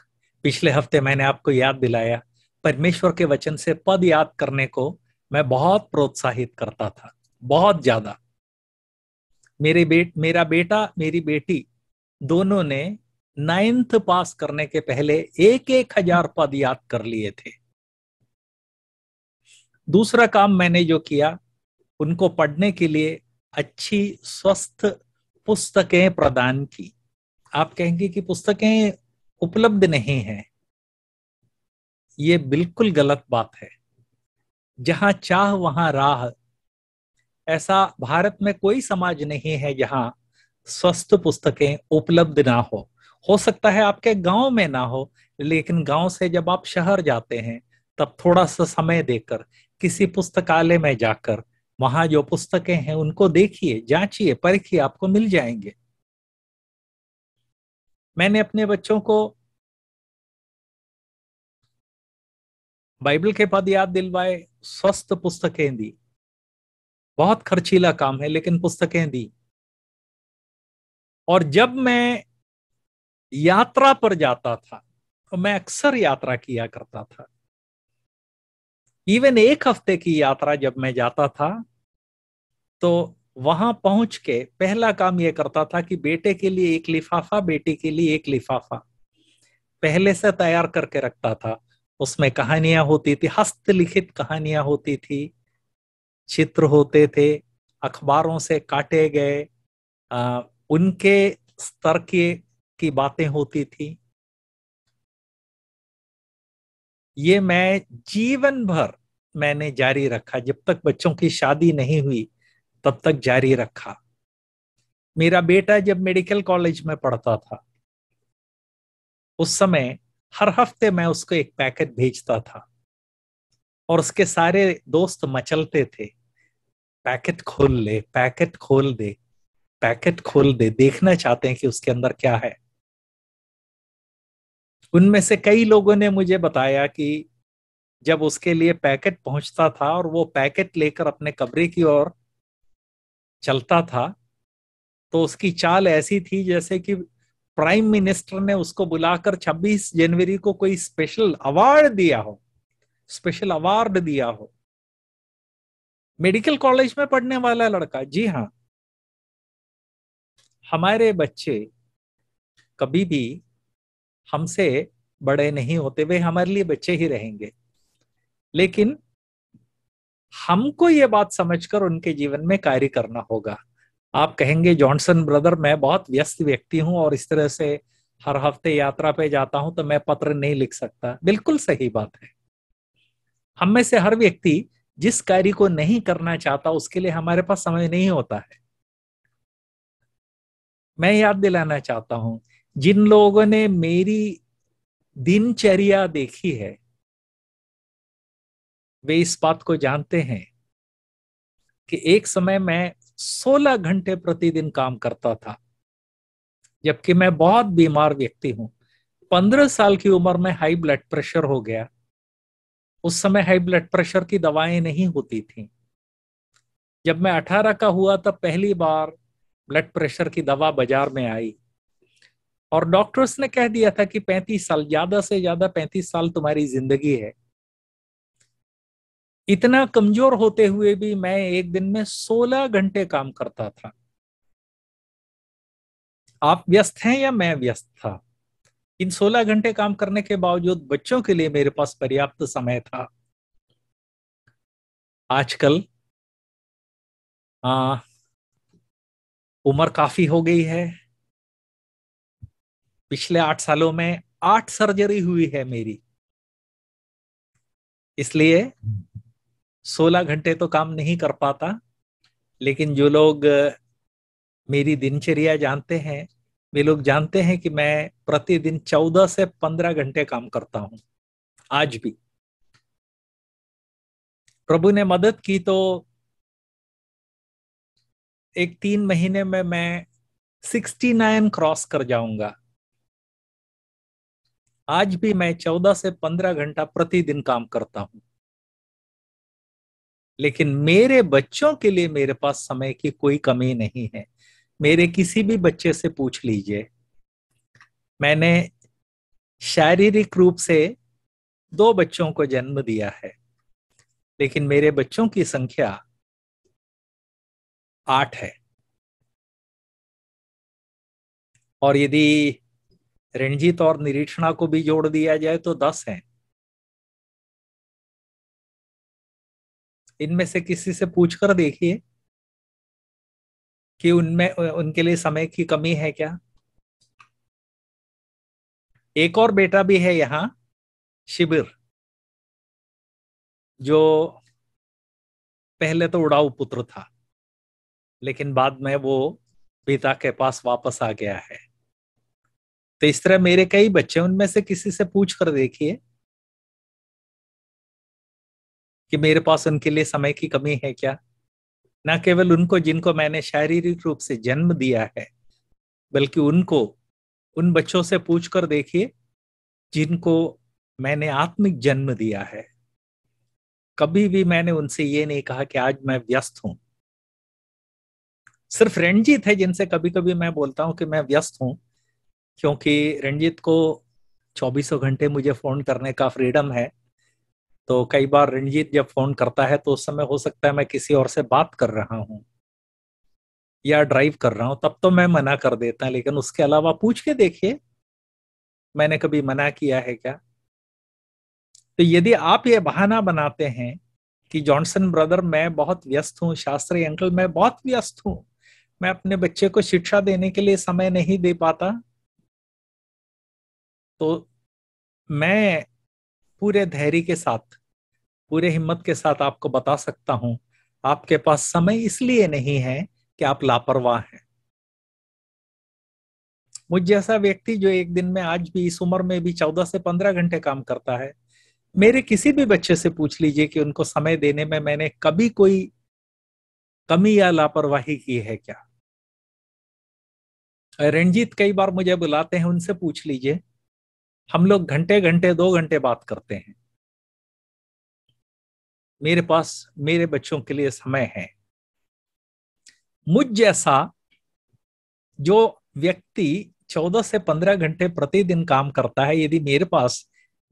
पिछले हफ्ते मैंने आपको याद दिलाया परमेश्वर के वचन से पद याद करने को मैं बहुत प्रोत्साहित करता था बहुत ज्यादा मेरे बेट मेरा बेटा मेरी बेटी दोनों ने नाइन्थ पास करने के पहले एक एक हजार पद याद कर लिए थे दूसरा काम मैंने जो किया उनको पढ़ने के लिए अच्छी स्वस्थ पुस्तकें प्रदान की आप कहेंगे कि पुस्तकें उपलब्ध नहीं है ये बिल्कुल गलत बात है जहां चाह वहां राह ऐसा भारत में कोई समाज नहीं है जहां स्वस्थ पुस्तकें उपलब्ध ना हो हो सकता है आपके गांव में ना हो लेकिन गांव से जब आप शहर जाते हैं तब थोड़ा सा समय देकर किसी पुस्तकालय में जाकर वहां जो पुस्तकें हैं उनको देखिए जांचिए परखिए आपको मिल जाएंगे मैंने अपने बच्चों को बाइबल के पद याद दिलवाए स्वस्थ पुस्तकें दी बहुत खर्चीला काम है लेकिन पुस्तकें दी और जब मैं यात्रा पर जाता था तो मैं अक्सर यात्रा किया करता था इवन एक हफ्ते की यात्रा जब मैं जाता था तो वहां पहुंच के पहला काम यह करता था कि बेटे के लिए एक लिफाफा बेटी के लिए एक लिफाफा पहले से तैयार करके रखता था उसमें कहानियां होती थी हस्तलिखित कहानियां होती थी चित्र होते थे अखबारों से काटे गए आ, उनके स्तर के की बातें होती थी ये मैं जीवन भर मैंने जारी रखा जब तक बच्चों की शादी नहीं हुई तब तक जारी रखा मेरा बेटा जब मेडिकल कॉलेज में पढ़ता था उस समय हर हफ्ते मैं उसको एक पैकेट भेजता था और उसके सारे दोस्त मचलते थे पैकेट खोल ले पैकेट खोल दे पैकेट खोल दे देखना चाहते हैं कि उसके अंदर क्या है उनमें से कई लोगों ने मुझे बताया कि जब उसके लिए पैकेट पहुंचता था और वो पैकेट लेकर अपने कमरे की ओर चलता था तो उसकी चाल ऐसी थी जैसे कि प्राइम मिनिस्टर ने उसको बुलाकर 26 जनवरी को कोई स्पेशल अवार्ड दिया हो स्पेशल अवार्ड दिया हो मेडिकल कॉलेज में पढ़ने वाला लड़का जी हाँ हमारे बच्चे कभी भी हमसे बड़े नहीं होते वे हमारे लिए बच्चे ही रहेंगे लेकिन हमको ये बात समझकर उनके जीवन में कार्य करना होगा आप कहेंगे जॉनसन ब्रदर मैं बहुत व्यस्त व्यक्ति हूं और इस तरह से हर हफ्ते यात्रा पे जाता हूं तो मैं पत्र नहीं लिख सकता बिल्कुल सही बात है हम में से हर व्यक्ति जिस कार्य को नहीं करना चाहता उसके लिए हमारे पास समय नहीं होता है मैं याद दिलाना चाहता हूं जिन लोगों ने मेरी दिनचर्या देखी है वे इस बात को जानते हैं कि एक समय मैं 16 घंटे प्रतिदिन काम करता था जबकि मैं बहुत बीमार व्यक्ति हूं पंद्रह साल की उम्र में हाई ब्लड प्रेशर हो गया उस समय हाई ब्लड प्रेशर की दवाएं नहीं होती थी जब मैं अठारह का हुआ तब पहली बार ब्लड प्रेशर की दवा बाजार में आई और डॉक्टर्स ने कह दिया था कि पैंतीस साल ज्यादा से ज्यादा पैंतीस साल तुम्हारी जिंदगी है इतना कमजोर होते हुए भी मैं एक दिन में सोलह घंटे काम करता था आप व्यस्त हैं या मैं व्यस्त था इन सोलह घंटे काम करने के बावजूद बच्चों के लिए मेरे पास पर्याप्त समय था आजकल आ, उम्र काफी हो गई है पिछले आठ सालों में आठ सर्जरी हुई है मेरी इसलिए सोलह घंटे तो काम नहीं कर पाता लेकिन जो लोग मेरी दिनचर्या जानते हैं वे लोग जानते हैं कि मैं प्रतिदिन चौदह से पंद्रह घंटे काम करता हूं आज भी प्रभु ने मदद की तो एक तीन महीने में मैं सिक्सटी नाइन क्रॉस कर जाऊंगा आज भी मैं चौदह से पंद्रह घंटा प्रतिदिन काम करता हूं लेकिन मेरे बच्चों के लिए मेरे पास समय की कोई कमी नहीं है मेरे किसी भी बच्चे से पूछ लीजिए मैंने शारीरिक रूप से दो बच्चों को जन्म दिया है लेकिन मेरे बच्चों की संख्या आठ है और यदि रणजीत और निरीक्षणा को भी जोड़ दिया जाए तो दस हैं इनमें से किसी से पूछ कर देखिए कि उनमें उनके लिए समय की कमी है क्या एक और बेटा भी है यहाँ शिविर जो पहले तो उड़ाऊ पुत्र था लेकिन बाद में वो पिता के पास वापस आ गया है तो इस तरह मेरे कई बच्चे उनमें से किसी से पूछ कर देखिए कि मेरे पास उनके लिए समय की कमी है क्या न केवल उनको जिनको मैंने शारीरिक रूप से जन्म दिया है बल्कि उनको उन बच्चों से पूछ कर देखिए जिनको मैंने आत्मिक जन्म दिया है कभी भी मैंने उनसे ये नहीं कहा कि आज मैं व्यस्त हूं सिर्फ रणजीत है जिनसे कभी कभी मैं बोलता हूं कि मैं व्यस्त हूं क्योंकि रणजीत को चौबीसों घंटे मुझे फोन करने का फ्रीडम है तो कई बार रणजीत जब फोन करता है तो उस समय हो सकता है मैं किसी और से बात कर रहा हूं या ड्राइव कर रहा हूं तब तो मैं मना कर देता हूँ लेकिन उसके अलावा पूछ के देखिए मैंने कभी मना किया है क्या तो यदि आप ये बहाना बनाते हैं कि जॉनसन ब्रदर मैं बहुत व्यस्त हूं शास्त्री अंकल मैं बहुत व्यस्त हूँ मैं अपने बच्चे को शिक्षा देने के लिए समय नहीं दे पाता तो मैं पूरे धैर्य के साथ पूरे हिम्मत के साथ आपको बता सकता हूं आपके पास समय इसलिए नहीं है कि आप लापरवाह हैं मुझ जैसा व्यक्ति जो एक दिन में आज भी इस उम्र में भी चौदह से पंद्रह घंटे काम करता है मेरे किसी भी बच्चे से पूछ लीजिए कि उनको समय देने में मैंने कभी कोई कमी या लापरवाही की है क्या रंजीत कई बार मुझे बुलाते हैं उनसे पूछ लीजिए हम लोग घंटे घंटे दो घंटे बात करते हैं मेरे पास मेरे बच्चों के लिए समय है मुझ जैसा जो व्यक्ति 14 से 15 घंटे प्रतिदिन काम करता है यदि मेरे पास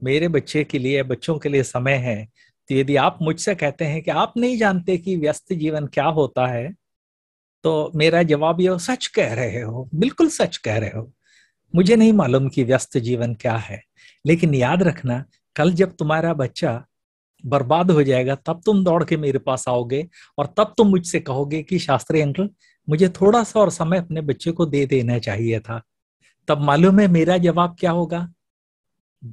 मेरे बच्चे के लिए बच्चों के लिए समय है तो यदि आप मुझसे कहते हैं कि आप नहीं जानते कि व्यस्त जीवन क्या होता है तो मेरा जवाब ये सच कह रहे हो बिल्कुल सच कह रहे हो मुझे नहीं मालूम कि व्यस्त जीवन क्या है लेकिन याद रखना कल जब तुम्हारा बच्चा बर्बाद हो जाएगा तब तुम दौड़ के मेरे पास आओगे और तब तुम मुझसे कहोगे कि शास्त्री अंकल मुझे थोड़ा सा और समय अपने बच्चे को दे देना चाहिए था तब मालूम है मेरा जवाब क्या होगा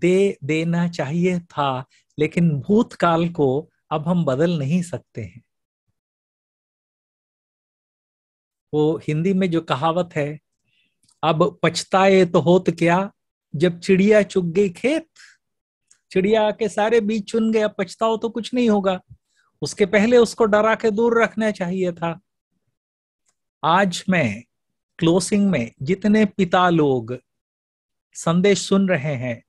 दे देना चाहिए था लेकिन भूतकाल को अब हम बदल नहीं सकते हैं वो हिंदी में जो कहावत है अब पछताए तो होत क्या जब चिड़िया चुग गई खेत चिड़िया के सारे बीज चुन अब पछताओ तो कुछ नहीं होगा उसके पहले उसको डरा के दूर रखना चाहिए था आज मैं क्लोजिंग में जितने पिता लोग संदेश सुन रहे हैं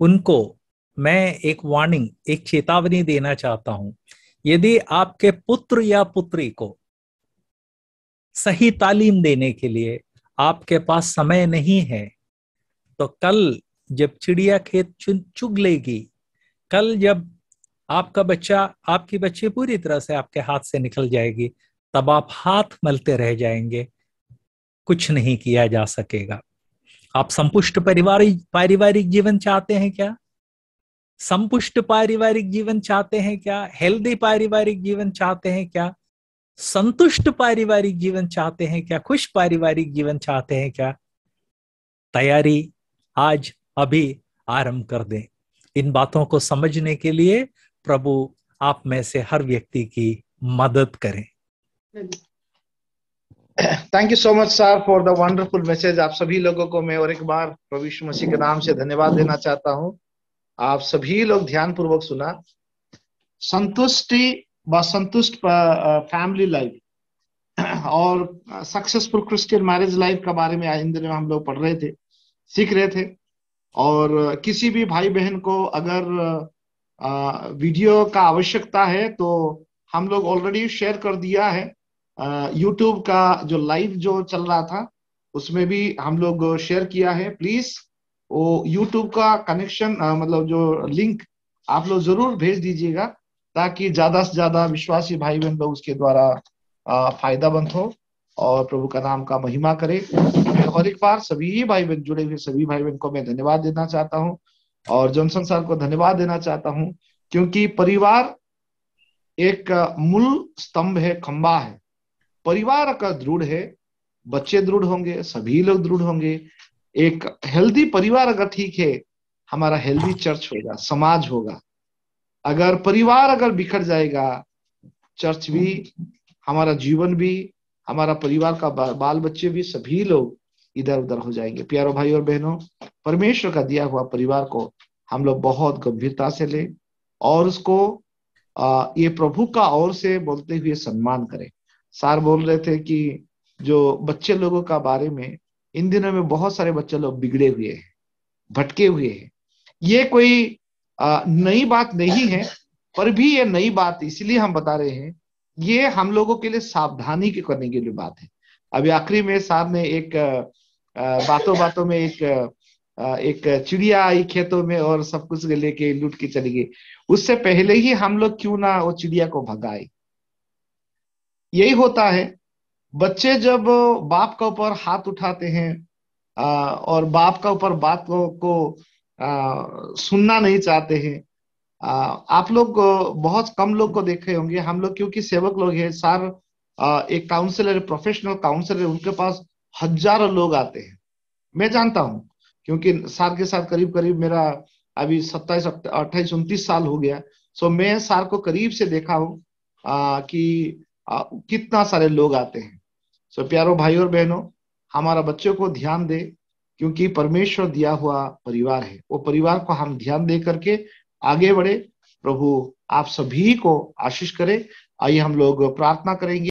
उनको मैं एक वार्निंग एक चेतावनी देना चाहता हूं यदि आपके पुत्र या पुत्री को सही तालीम देने के लिए आपके पास समय नहीं है तो कल जब चिड़िया खेत चुन चुग लेगी कल जब आपका बच्चा आपकी बच्ची पूरी तरह से आपके हाथ से निकल जाएगी तब आप हाथ मलते रह जाएंगे कुछ नहीं किया जा सकेगा आप संपुष्ट पारिवारिक पारिवारिक जीवन चाहते हैं क्या संपुष्ट पारिवारिक जीवन चाहते हैं क्या हेल्दी पारिवारिक जीवन चाहते हैं क्या संतुष्ट पारिवारिक जीवन चाहते हैं क्या खुश पारिवारिक जीवन चाहते हैं क्या तैयारी आज अभी आरंभ कर दें इन बातों को समझने के लिए प्रभु आप में से हर व्यक्ति की मदद करें thank you so much sir for the wonderful message आप सभी लोगों को मैं और एक बार प्रभु मसीह के नाम से धन्यवाद देना चाहता हूं आप सभी लोग ध्यान पूर्वक सुना संतुष्टि was संतुष्ट फैमिली लाइफ और सक्सेसफुल क्रिस्टियन मैरिज लाइफ के बारे में आज में हम लोग पढ़ रहे थे सीख रहे थे और किसी भी भाई बहन को अगर वीडियो का आवश्यकता है तो हम लोग ऑलरेडी शेयर कर दिया है यूट्यूब का जो लाइव जो चल रहा था उसमें भी हम लोग शेयर किया है प्लीज वो यूट्यूब का कनेक्शन मतलब जो लिंक आप लोग जरूर भेज दीजिएगा ताकि ज्यादा से ज्यादा विश्वासी भाई बहन लोग उसके द्वारा बंद हो और प्रभु का नाम का महिमा करे और एक बार सभी भाई बहन जुड़े हुए सभी भाई बहन को मैं धन्यवाद देना चाहता हूँ और जन संसार को धन्यवाद देना चाहता हूँ क्योंकि परिवार एक मूल स्तंभ है खंबा है परिवार का दृढ़ है बच्चे दृढ़ होंगे सभी लोग दृढ़ होंगे एक हेल्दी परिवार अगर ठीक है हमारा हेल्दी चर्च होगा समाज होगा अगर परिवार अगर बिखर जाएगा चर्च भी हमारा जीवन भी हमारा परिवार का बाल बच्चे भी सभी लोग इधर उधर हो जाएंगे प्यारो भाई और बहनों परमेश्वर का दिया हुआ परिवार को हम लोग बहुत गंभीरता से लें और उसको ये प्रभु का और से बोलते हुए सम्मान करें सार बोल रहे थे कि जो बच्चे लोगों का बारे में इन दिनों में बहुत सारे बच्चे लोग बिगड़े हुए हैं भटके हुए हैं ये कोई नई बात नहीं है पर भी ये नई बात इसलिए हम बता रहे हैं ये हम लोगों के लिए सावधानी के करने के लिए बात है अभी आखिरी में साहब ने एक बातों बातों में एक एक चिड़िया आई खेतों में और सब कुछ लेके लूट के चली गई उससे पहले ही हम लोग क्यों ना वो चिड़िया को भगाए यही होता है बच्चे जब बाप का ऊपर हाथ उठाते हैं और बाप का ऊपर बात को, को सुनना नहीं चाहते हैं आप लोग बहुत कम लोग को देखे होंगे हम लोग क्योंकि सेवक लोग हैं सार एक काउंसलर प्रोफेशनल काउंसलर है उनके पास हजारों लोग आते हैं मैं जानता हूँ क्योंकि सार के साथ करीब करीब मेरा अभी सत्ताईस अट्ठाईस उनतीस साल हो गया सो मैं सार को करीब से देखा हूं कि कितना सारे लोग आते हैं सो प्यारो भाई और बहनों हमारा बच्चों को ध्यान दे क्योंकि परमेश्वर दिया हुआ परिवार है वो परिवार को हम ध्यान दे करके आगे बढ़े प्रभु आप सभी को आशीष करें आइए हम लोग प्रार्थना करेंगे